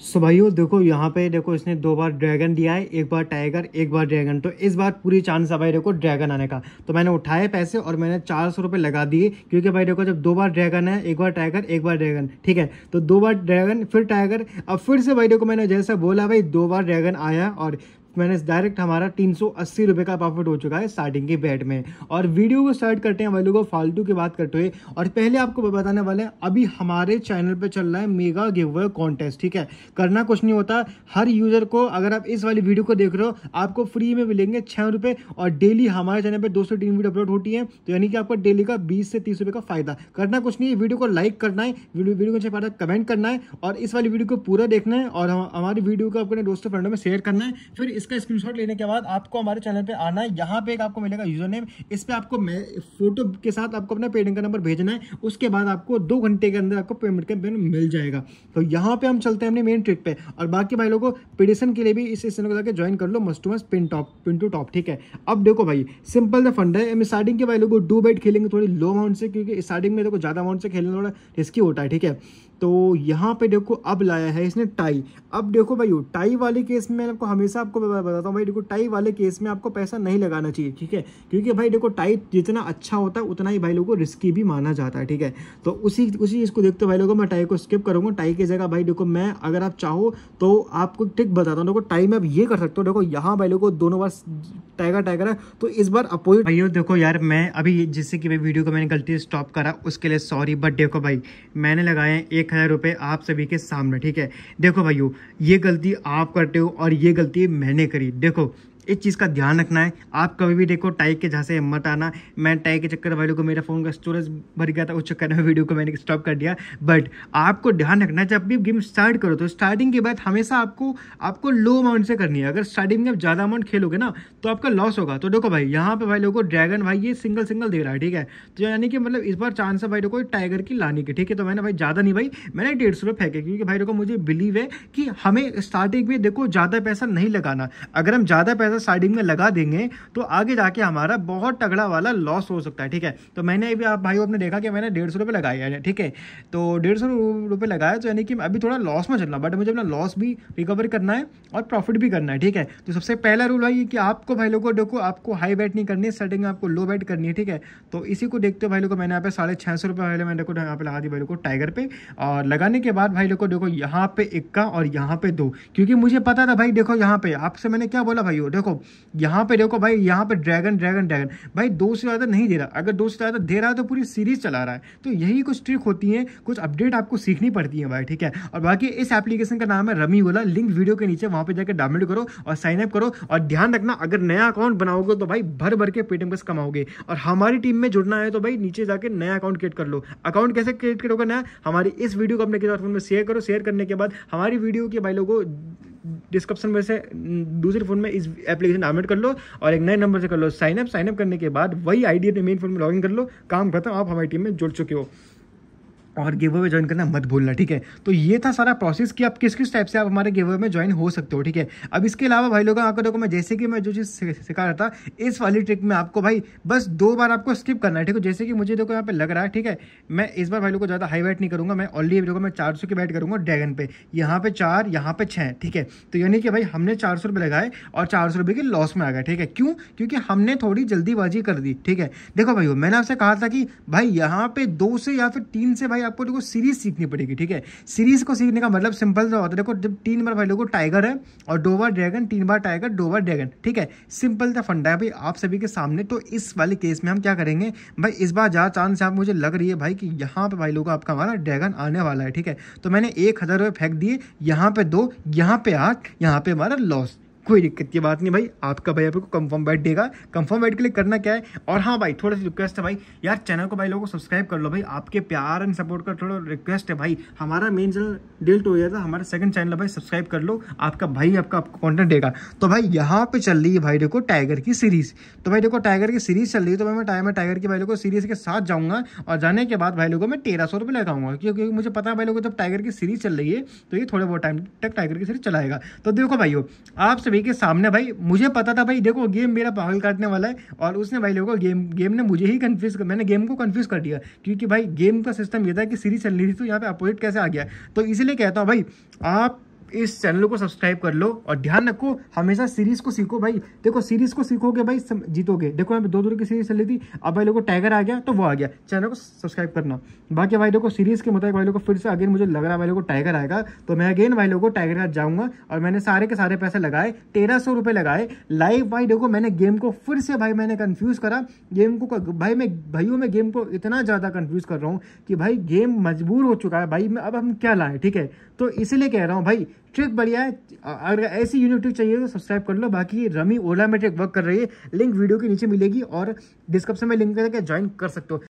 सो भाइयों देखो यहाँ पे देखो इसने दो बार ड्रैगन दिया है एक बार टाइगर एक बार ड्रैगन तो इस बार पूरी चांस है भाई देखो ड्रैगन आने का तो मैंने उठाए पैसे और मैंने चार सौ रुपये लगा दिए क्योंकि भाई देखो जब दो बार ड्रैगन है एक बार टाइगर एक बार ड्रैगन ठीक है तो दो बार ड्रैगन फिर टाइगर अब फिर से भाई देखो मैंने जैसा बोला भाई दो बार ड्रैगन आया और मैंने डायरेक्ट हमारा तीन सौ अस्सी का प्रॉफिट हो चुका है स्टार्टिंग के बैट में और वीडियो को स्टार्ट करते हैं वैल्यू को फालतू की बात करते हुए और पहले आपको बताने वाले हैं अभी हमारे चैनल पर चल रहा है मेगा गिव कॉन्टेस्ट ठीक है करना कुछ नहीं होता हर यूज़र को अगर आप इस वाली वीडियो को देख रहे हो आपको फ्री में मिलेंगे छः रुपये और डेली हमारे चैनल पर दो सौ वीडियो अपलोड होती है तो यानी कि आपको डेली का बीस से तीस रुपये का फायदा करना कुछ नहीं है वीडियो को लाइक करना है वीडियो को अच्छे कमेंट करना है और इस वाली वीडियो को पूरा देखना है और हमारी वीडियो को अपने दोस्तों फ्रेंडों में शेयर करना है फिर इसका स्क्रीनशॉट लेने के बाद आपको हमारे चैनल पे आना है यहाँ पे एक आपको मिलेगा यूजर नेम इस पर आपको फोटो के साथ आपको अपना पेडिंग का नंबर भेजना है उसके बाद आपको दो घंटे के अंदर आपको पेमेंट का बिल मिल जाएगा तो यहाँ पे हम चलते हैं अपने मेन ट्रिक पे और बाकी भाई लोगों पेडिसन के लिए भी इस चैनल को जाकर ज्वाइन कर लो must to must pin top pin to top ठीक है अब देखो भाई सिंपल द फंड है स्टार्टिंग के भाई लोगों डू बैट खेलेंगे थोड़ी लो अमाउंट से क्योंकि स्टार्टिंग में देखो ज़्यादा अमाउंट से खेलना थोड़ा रिस्की होता है ठीक है तो यहाँ पे देखो अब लाया है इसने टाई अब देखो भाई टाई वाले केस में आपको हमेशा आपको बताता हूँ भाई देखो टाई वाले केस में आपको पैसा नहीं लगाना चाहिए ठीक है क्योंकि भाई देखो टाई जितना अच्छा होता है उतना ही भाई लोगों को रिस्की भी माना जाता है ठीक है तो उसी उसी चीज़ को देखते भाई लोगों मैं टाई को स्किप करूँगा टाई की जगह भाई देखो मैं अगर आप चाहो तो आपको टिक बताता हूँ देखो टाई में आप ये कर सकते हो देखो यहाँ भाई लोगों को दोनों बार टाइगर टाइगर है तो इस बार अपोजिट भाइयों देखो यार मैं अभी जिससे कि भाई वीडियो को मैंने गलती से स्टॉप करा उसके लिए सॉरी बट देखो भाई मैंने लगाए एक हज़ार रुपये आप सभी के सामने ठीक है देखो भाइयों ये गलती आप करते हो और ये गलती मैंने करी देखो इस चीज़ का ध्यान रखना है आप कभी भी देखो टाइक के जहाँ से मत आना मैं टाइक के चक्कर वाले को मेरा फ़ोन का स्टोरेज भर गया था उस चक्कर में वीडियो को मैंने स्टॉप कर दिया बट आपको ध्यान रखना है जब भी गेम स्टार्ट करो तो स्टार्टिंग के बाद हमेशा आपको आपको लो अमाउंट से करनी है अगर स्टार्टिंग में आप ज़्यादा अमाउंट खेलोगे ना तो आपका लॉस होगा तो देखो भाई यहाँ पर भाई लोगों को ड्रैगन भाई ये सिंगल सिंगल दे रहा है ठीक है तो यानी कि मतलब इस बार चांस है भाई लोग को टाइगर की लाने की ठीक है तो मैंने भाई ज़्यादा नहीं भाई मैंने डेढ़ सौ रुपये फेंके क्योंकि भाई लोग को मुझे बिलीव है कि हमें स्टार्टिंग में देखो ज़्यादा पैसा नहीं लगाना अगर हम ज़्यादा पैसा ऐसा साइडिंग में लगा देंगे तो आगे जाके हमारा बहुत तगड़ा वाला लॉस हो सकता है ठीक है तो मैंने अभी आप भाई आपने देखा कि मैंने डेढ़ सौ रुपये लगाया है ठीक है तो डेढ़ सौ रुपये लगाया तो यानी कि अभी थोड़ा लॉस में चलना बट मुझे अपना लॉस भी रिकवर करना है और प्रॉफिट भी करना है ठीक है तो सबसे पहला रूल है कि आपको भाई लोगों को देखो आपको हाई बैट नहीं करनी है सेटिंग आपको लो बैट करनी है ठीक है तो इसी को देखते हो भाई लोग को मैंने यहाँ पे साढ़े छः सौ रुपये पहले मैंने को यहाँ पे लगा दी भाई लोग को टाइगर पे और लगाने के बाद भाई लोग को देखो यहाँ पे इक्का और यहाँ पे दो क्योंकि मुझे पता था भाई देखो यहाँ पे आपसे मैंने क्या बोला भाई देखो देखो यहाँ पे देखो भाई यहाँ पे ड्रैगन ड्रैगन ड्रैगन भाई दो से ज़्यादा नहीं दे रहा अगर दो से ज़्यादा दे रहा है तो पूरी सीरीज चला रहा है तो यही कुछ ट्रिक होती है कुछ अपडेट आपको सीखनी पड़ती है भाई ठीक है और बाकी इस एप्लीकेशन का नाम है रमी गोला लिंक वीडियो के नीचे वहाँ पर जाकर डाउनलोड करो और साइनअप करो और ध्यान रखना अगर नया अकाउंट बनाओगे तो भाई भर भर के पेटीएम बस कमाओगे और हमारी टीम में जुड़ना है तो भाई नीचे जाकर नया अकाउंट क्रिएट कर लो अकाउंट कैसे क्रिएट करोगे नया हमारी इस वीडियो को अपने के में शेयर करो शेयर करने के बाद हमारी वीडियो के भाई लोगों डिस्क्रिप्शन में से दूसरे फोन में इस एप्लीकेशन डाउनलोड कर लो और एक नए नंबर से कर लो साइनअप साइनअप करने के बाद वही आई डी मेन फोन में लॉगिन कर लो काम खत्म आप हमारी टीम में जुड़ चुके हो और गेवे में ज्वाइन करना मत भूलना ठीक है तो ये था सारा प्रोसेस कि आप किस किस टाइप से आप हमारे गेवे में ज्वाइन हो सकते हो ठीक है अब इसके अलावा भाई लोग आकर देखो मैं जैसे कि मैं जो चीज़ सिखा रहा था इस वाली ट्रिक में आपको भाई बस दो बार आपको स्किप करना है ठीक है जैसे कि मुझे देखो यहाँ पे लग रहा है ठीक है मैं इस बार भाई लोग को ज़्यादा हाई वेट नहीं करूँगा मैं ऑलरेडी देखो मैं चार की बैट करूँगा ड्रैगन पे यहाँ पे चार यहाँ पे छः ठीक है तो यानी कि भाई हमने चार सौ लगाए और चार सौ के लॉस में आ गए ठीक है क्यों क्योंकि हमने थोड़ी जल्दीबाजी कर दी ठीक है देखो भाई मैंने आपसे कहा था कि भाई यहाँ पे दो से या फिर तीन से भाई भाई आपको देखो सीरीज सीखनी पड़ेगी ठीक है सीरीज को सीखने का मतलब सिंपल होता है देखो जब तीन बार भाई लोगों टाइगर है और दो बार ड्रैगन तीन बार टाइगर दो बार ड्रैगन ठीक है सिंपल था फंडा है भाई आप सभी के सामने तो इस वाले केस में हम क्या करेंगे भाई इस बार ज़्यादा चांस आप मुझे लग रही है भाई कि यहाँ पर भाई लोग आपका हमारा ड्रैगन आने वाला है ठीक है तो मैंने एक हज़ार फेंक दिए यहाँ पर दो यहाँ पर आठ यहाँ पर हमारा लॉस कोई दिक्कत की बात नहीं भाई आपका भाई आपको कंफर्म बैट देगा कंफर्म बैठ के लिए करना क्या है और हाँ भाई थोड़ा सी रिक्वेस्ट है भाई यार चैनल को भाई लोगों को सब्सक्राइब कर लो भाई आपके प्यार एंड सपोर्ट का थोड़ा रिक्वेस्ट है भाई हमारा मेन चैनल डिल्ट हो गया था हमारा सेकंड चैनल भाई सब्सक्राइब कर लो आपका भाई आपका आपको कॉन्टेंट देगा तो भाई यहाँ पर चल रही है भाई देखो टाइगर की सीरीज तो भाई देखो टाइगर की सीरीज चल रही है तो भाई मैं टाइम टाइगर की भाई लोगों को सीरीज के साथ जाऊँगा और जाने के बाद भाई लोगों में तेरह सौ रुपये लगाऊंगा क्योंकि मुझे पता है भाई लोगों जब टाइगर की सीरीज चल रही है तो ये थोड़े बहुत टाइम तक टाइगर की सीरीज चलाएगा तो देखो भाई आपसे सभी के सामने भाई मुझे पता था भाई देखो गेम मेरा पागल काटने वाला है और उसने भाई लोगों को गेम गेम ने मुझे ही कन्फ्यूज मैंने गेम को कन्फ्यूज कर दिया क्योंकि भाई गेम का सिस्टम ये था कि सीरीज चल रही थी तो यहाँ पे अपोजिट कैसे आ गया तो इसीलिए कहता हूँ भाई आप इस चैनल को सब्सक्राइब कर लो और ध्यान रखो हमेशा सीरीज को सीखो भाई देखो सीरीज को सीखोगे भाई जीतोगे देखो मैं दो दो की सीरीज चली थी अब भाई लोग को टाइगर आ गया तो वो आ गया चैनल को सब्सक्राइब करना बाकी भाई देखो को सीरीज के मुताबिक भाई लोग को फिर से अगेन मुझे लग रहा है भाई लोग को टाइगर आएगा तो मैं अगेन भाई लोग को टाइगर का जाऊँगा और मैंने सारे के सारे पैसे लगाए तेरह सौ रुपये लगाए लाइव भाई देखो मैंने गेम को फिर से भाई मैंने कन्फ्यूज़ करा गेम को भाई मैं भाइयों में गेम को इतना ज़्यादा कन्फ्यूज़ कर रहा हूँ कि भाई गेम मजबूर हो चुका है भाई अब हम क्या लाएँ ठीक है तो इसीलिए कह रहा हूँ भाई ट्रिक बढ़िया है अगर ऐसी यूनिट ट्रिक चाहिए तो सब्सक्राइब कर लो बाकी रमी ओला में ट्रिक वर्क कर रही है लिंक वीडियो के नीचे मिलेगी और डिस्क्रिप्शन में लिंक करके ज्वाइन कर सकते हो